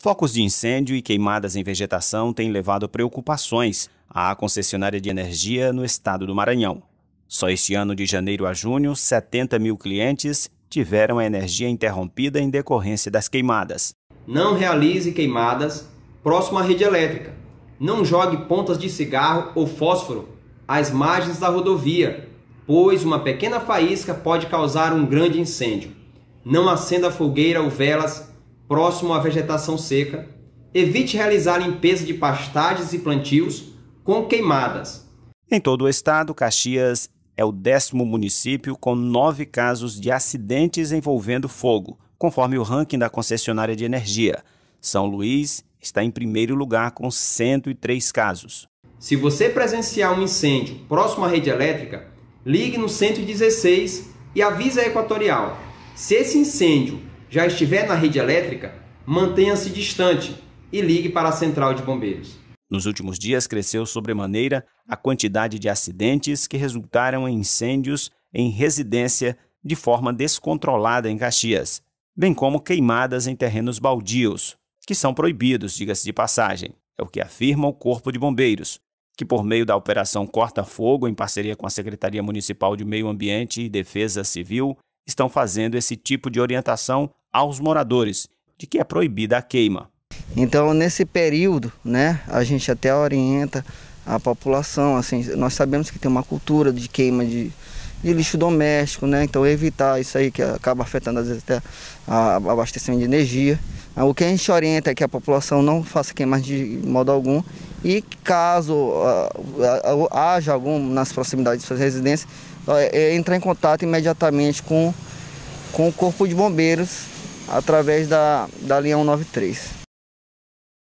Focos de incêndio e queimadas em vegetação têm levado preocupações à concessionária de energia no estado do Maranhão. Só este ano, de janeiro a junho, 70 mil clientes tiveram a energia interrompida em decorrência das queimadas. Não realize queimadas próximo à rede elétrica. Não jogue pontas de cigarro ou fósforo às margens da rodovia, pois uma pequena faísca pode causar um grande incêndio. Não acenda fogueira ou velas próximo à vegetação seca, evite realizar limpeza de pastagens e plantios com queimadas. Em todo o estado, Caxias é o décimo município com nove casos de acidentes envolvendo fogo, conforme o ranking da concessionária de energia. São Luís está em primeiro lugar com 103 casos. Se você presenciar um incêndio próximo à rede elétrica, ligue no 116 e avise a Equatorial. Se esse incêndio já estiver na rede elétrica, mantenha-se distante e ligue para a central de bombeiros. Nos últimos dias, cresceu sobremaneira a quantidade de acidentes que resultaram em incêndios em residência de forma descontrolada em Caxias, bem como queimadas em terrenos baldios, que são proibidos, diga-se de passagem. É o que afirma o Corpo de Bombeiros, que, por meio da Operação Corta Fogo, em parceria com a Secretaria Municipal de Meio Ambiente e Defesa Civil, estão fazendo esse tipo de orientação aos moradores de que é proibida a queima. Então, nesse período, né, a gente até orienta a população, assim, nós sabemos que tem uma cultura de queima de, de lixo doméstico, né? Então evitar isso aí que acaba afetando às vezes até a abastecimento de energia. O que a gente orienta é que a população não faça queimas de modo algum e caso uh, haja algum nas proximidades de suas residências, uh, é entrar em contato imediatamente com, com o corpo de bombeiros através da, da linha 193.